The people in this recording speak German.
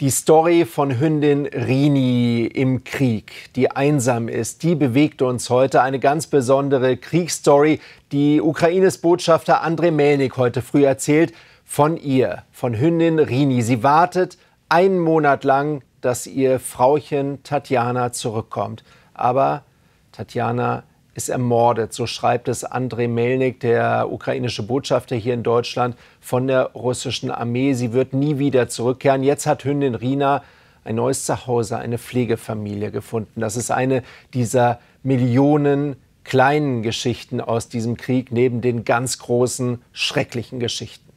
Die Story von Hündin Rini im Krieg, die einsam ist, die bewegt uns heute. Eine ganz besondere Kriegsstory, die Ukraines Botschafter Andrei Melnik heute früh erzählt. Von ihr, von Hündin Rini. Sie wartet einen Monat lang, dass ihr Frauchen Tatjana zurückkommt. Aber Tatjana ist ermordet, so schreibt es Andrei Melnik, der ukrainische Botschafter hier in Deutschland, von der russischen Armee. Sie wird nie wieder zurückkehren. Jetzt hat Hündin Rina ein neues Zuhause, eine Pflegefamilie gefunden. Das ist eine dieser Millionen kleinen Geschichten aus diesem Krieg neben den ganz großen, schrecklichen Geschichten.